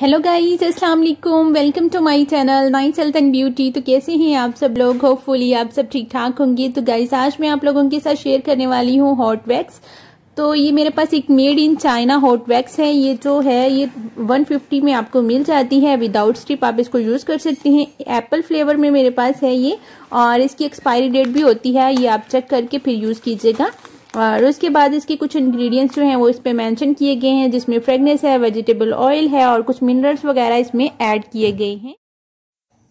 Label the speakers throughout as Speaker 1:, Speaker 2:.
Speaker 1: hello guys अस्सलाम वालेकुम welcome to my channel my health and beauty तो कैसे हैं आप सब लोग होपफुली आप सब ठीक ठाक होंगे तो गाइस आज मैं आप लोगों के साथ शेयर करने वाली हूँ हॉट वैक्स तो ये मेरे पास एक made in China hot wax है ये जो है ये 150 में आपको मिल जाती है विदाउट स्ट्रिप आप इसको यूज़ कर सकते हैं एप्पल फ्लेवर में मेरे पास है ये और इसकी एक्सपायरी डेट भी होती है ये आप चेक करके फिर यूज़ कीजिएगा और उसके बाद इसके कुछ इंग्रेडिएंट्स जो हैं वो इस पे मेंशन किए गए हैं जिसमें फ्रेगनेस है वेजिटेबल ऑयल है और कुछ मिनरल्स वगैरह इसमें ऐड किए गए हैं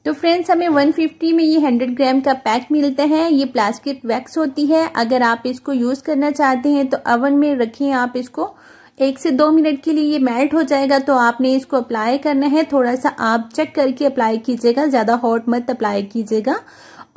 Speaker 1: तो फ्रेंड्स हमें 150 में ये 100 ग्राम का पैक मिलता है ये प्लास्टिक वैक्स होती है अगर आप इसको यूज़ करना चाहते हैं तो अवन में रखें आप इसको एक से दो मिनट के लिए ये मेल्ट हो जाएगा तो आपने इसको अप्लाई करना है थोड़ा सा आप चेक करके अप्लाई कीजिएगा ज़्यादा हॉट मत अप्लाई कीजिएगा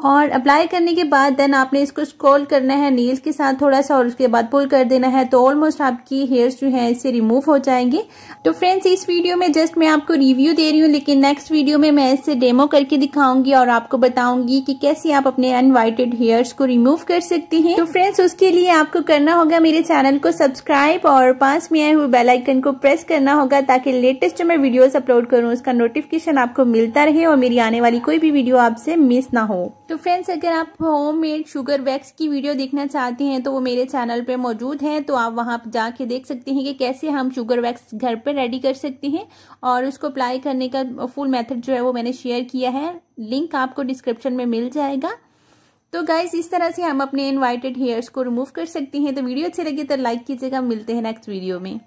Speaker 1: और अप्लाई करने के बाद देन आपने इसको स्क्रॉल करना है नील्स के साथ थोड़ा सा और उसके बाद पुल कर देना है तो ऑलमोस्ट आपकी हेयर्स जो हैं इससे रिमूव हो जाएंगे तो फ्रेंड्स इस वीडियो में जस्ट मैं आपको रिव्यू दे रही हूँ लेकिन नेक्स्ट वीडियो में मैं इससे डेमो करके दिखाऊंगी और आपको बताऊंगी कि कैसे आप अपने अनवाइटेड हेयर्स को रिमूव कर सकते हैं तो फ्रेंड्स उसके लिए आपको करना होगा मेरे चैनल को सब्सक्राइब और पास में आए हुए बेलाइकन को प्रेस करना होगा ताकि लेटेस्ट जो मैं वीडियोज अपलोड करूँ उसका नोटिफिकेशन आपको मिलता रहे और मेरी आने वाली कोई भी वीडियो आपसे मिस ना हो तो फ्रेंड्स अगर आप होम मेड शुगर वैक्स की वीडियो देखना चाहते हैं तो वो मेरे चैनल पर मौजूद है तो आप वहाँ जाके देख सकते हैं कि कैसे हम शुगर वैक्स घर पर रेडी कर सकते हैं और उसको अप्लाई करने का फुल मेथड जो है वो मैंने शेयर किया है लिंक आपको डिस्क्रिप्शन में मिल जाएगा तो गाइज इस तरह से हम अपने इन्वाइटेड हेयर्स को रिमूव कर सकते हैं तो वीडियो अच्छी लगी तो लाइक कीजिएगा मिलते हैं नेक्स्ट वीडियो में